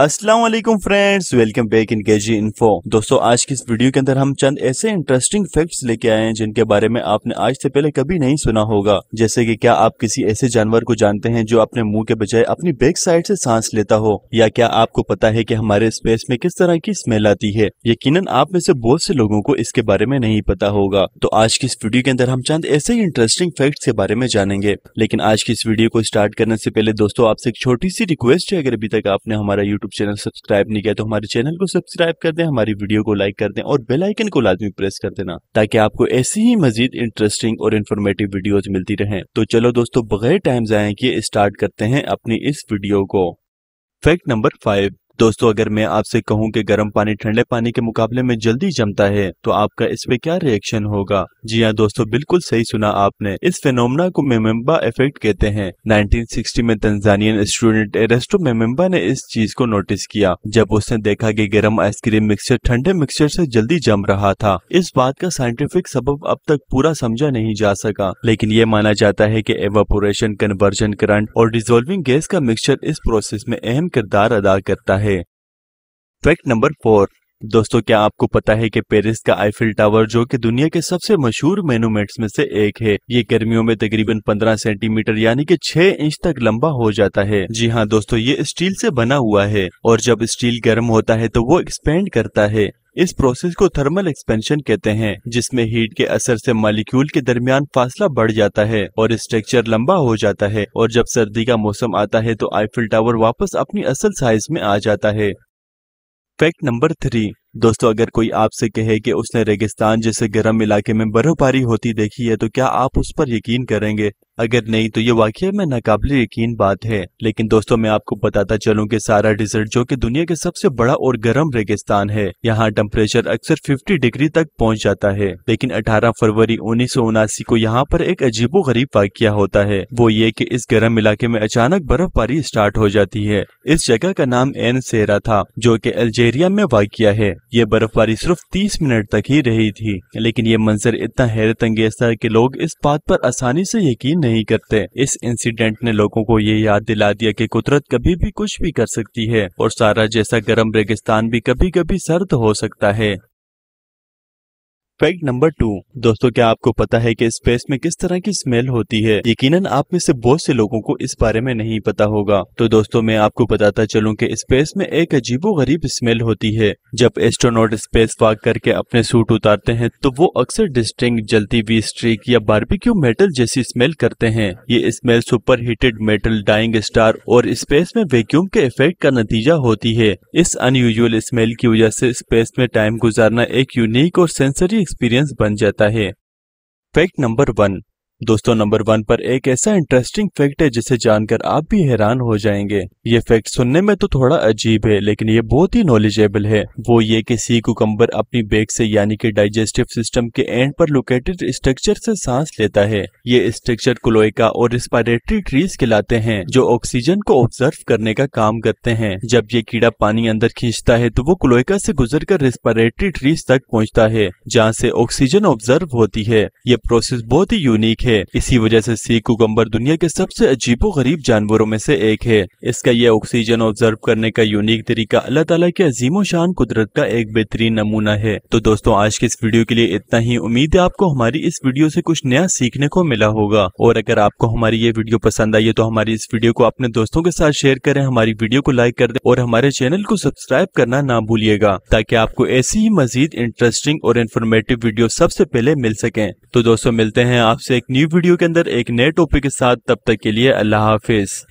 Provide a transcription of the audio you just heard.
Aslam friends welcome back in K G info दोस्तों आज की इस वीडियो के अंदर हम चंद ऐसे इंटरेस्टिंग फैक्ट्स लेके आए हैं जिनके बारे में आपने आज से पहले कभी नहीं सुना होगा जैसे कि क्या आप किसी ऐसे जानवर को जानते हैं जो अपने मुंह के बजाय अपनी बैक साइड से सांस लेता हो या क्या आपको पता है कि हमारे स्पेस में किस तरह की स्मेल आती है यकीन आप में से बहुत से लोगों को इसके बारे में नहीं पता होगा तो आज की इस वीडियो के अंदर हम चंद ऐसे ही इंटरेस्टिंग फैक्ट के बारे में जानेंगे लेकिन आज की इस वीडियो को स्टार्ट करने से पहले दोस्तों आपसे एक छोटी सी रिक्वेस्ट है अगर अभी तक आपने हमारा यूट्यूब YouTube चैनल सब्सक्राइब नहीं किया तो हमारे चैनल को सब्सक्राइब कर दें हमारी वीडियो को लाइक कर दें और बेलाइकन को लाजमी प्रेस कर देना ताकि आपको ऐसी ही मजीद इंटरेस्टिंग और इन्फॉर्मेटिव वीडियो मिलती रहे तो चलो दोस्तों बगैर टाइम जाए कि स्टार्ट करते हैं अपनी इस वीडियो को फैक्ट नंबर फाइव दोस्तों अगर मैं आपसे कहूं कि गर्म पानी ठंडे पानी के मुकाबले में जल्दी जमता है तो आपका इस पे क्या रिएक्शन होगा जी हाँ दोस्तों बिल्कुल सही सुना आपने इस फेनोमना को मेमेम्बा इफेक्ट कहते हैं 1960 में तंजानियन स्टूडेंट एरेस्टो मेमेम्बा ने इस चीज को नोटिस किया जब उसने देखा की गर्म आइसक्रीम मिक्सचर ठंडे मिक्सचर ऐसी जल्दी जम रहा था इस बात का साइंटिफिक सबब अब तक पूरा समझा नहीं जा सका लेकिन ये माना जाता है की एवापोरेशन कन्वर्जन करंट और डिजोल्विंग गैस का मिक्सचर इस प्रोसेस में अहम किरदार अदा करता है है फैक्ट नंबर फोर दोस्तों क्या आपको पता है कि पेरिस का आईफिल टावर जो कि दुनिया के सबसे मशहूर मेनूमेंट्स में से एक है ये गर्मियों में तकरीबन 15 सेंटीमीटर यानी कि 6 इंच तक लंबा हो जाता है जी हाँ दोस्तों ये स्टील से बना हुआ है और जब स्टील गर्म होता है तो वो एक्सपेंड करता है इस प्रोसेस को थर्मल एक्सपेंशन कहते हैं जिसमें हीट के असर से मालिक्यूल के दरमियान फासला बढ़ जाता है और स्ट्रक्चर लंबा हो जाता है और जब सर्दी का मौसम आता है तो आईफिल टावर वापस अपनी असल साइज में आ जाता है फैक्ट नंबर थ्री दोस्तों अगर कोई आपसे कहे कि उसने रेगिस्तान जैसे गर्म इलाके में बर्फबारी होती देखी है तो क्या आप उस पर यकीन करेंगे अगर नहीं तो ये वाकई में नाकाबिल यकीन बात है लेकिन दोस्तों मैं आपको बताता चलूं कि सारा डिजर्ट जो कि दुनिया के सबसे बड़ा और गर्म रेगिस्तान है यहाँ टेम्परेचर अक्सर 50 डिग्री तक पहुँच जाता है लेकिन 18 फरवरी उन्नीस को यहाँ पर एक अजीबो गरीब वाक्य होता है वो ये की इस गर्म इलाके में अचानक बर्फबारी स्टार्ट हो जाती है इस जगह का नाम एन सेरा था जो की अल्जेरिया में वाक्य है ये बर्फबारी सिर्फ तीस मिनट तक ही रही थी लेकिन ये मंजर इतना हैरत अंगेज था की लोग इस बात पर आसानी से यकीन नहीं करते इस इंसिडेंट ने लोगों को ये याद दिला दिया कि कुदरत कभी भी कुछ भी कर सकती है और सारा जैसा गर्म रेगिस्तान भी कभी कभी सर्द हो सकता है फैक्ट नंबर टू दोस्तों क्या आपको पता है कि स्पेस में किस तरह की स्मेल होती है यकीनन आप में से बहुत से लोगों को इस बारे में नहीं पता होगा तो दोस्तों मैं आपको बताता चलूं कि स्पेस में एक अजीबो गरीब स्मेल होती है जब एस्ट्रोनॉट स्पेस वॉक करके अपने सूट उतारते हैं तो वो अक्सर डिस्टिंग जलती हुई स्ट्रीक या बारबिक्यू मेटल जैसी स्मेल करते हैं ये smell super heated metal dying star और स्पेस में वैक्यूम के इफेक्ट का नतीजा होती है इस अनयूजल स्मेल की वजह से स्पेस में टाइम गुजारना एक यूनिक और सेंसरी एक्सपीरियंस बन जाता है फैक्ट नंबर वन दोस्तों नंबर वन पर एक ऐसा इंटरेस्टिंग फैक्ट है जिसे जानकर आप भी हैरान हो जाएंगे ये फैक्ट सुनने में तो थोड़ा अजीब है लेकिन ये बहुत ही नॉलेजेबल है वो ये कि सी कुकम्बर अपनी बेग से यानी कि डाइजेस्टिव सिस्टम के एंड पर लोकेटेड स्ट्रक्चर से सांस लेता है ये स्ट्रक्चर क्लोइका और रिस्पायरेटरी ट्रीज कहलाते हैं जो ऑक्सीजन को ऑब्जर्व करने का काम करते हैं जब ये कीड़ा पानी अंदर खींचता है तो वो क्लोइका से कर रिस्पायरेटरी ट्रीज तक पहुँचता है जहाँ से ऑक्सीजन ऑब्जर्व होती है ये प्रोसेस बहुत ही यूनिक है है इसी वजह से सी कुकम्बर दुनिया के सबसे अजीबो गरीब जानवरों में से एक है इसका यह ऑक्सीजन ऑब्जर्व करने का यूनिक तरीका अल्लाह ताला के अजीमो शान कुदरत का एक बेहतरीन नमूना है तो दोस्तों आज के इस वीडियो के लिए इतना ही उम्मीद है आपको हमारी इस वीडियो से कुछ नया सीखने को मिला होगा और अगर आपको हमारी ये वीडियो पसंद आई है तो हमारी इस वीडियो को अपने दोस्तों के साथ शेयर करें हमारी वीडियो को लाइक कर दे और हमारे चैनल को सब्सक्राइब करना ना भूलिएगा ताकि आपको ऐसी ही मजीद इंटरेस्टिंग और इन्फॉर्मेटिव वीडियो सबसे पहले मिल सके तो दोस्तों मिलते हैं आपसे एक न्यू वीडियो के अंदर एक नए टॉपिक के साथ तब तक के लिए अल्लाह हाफिज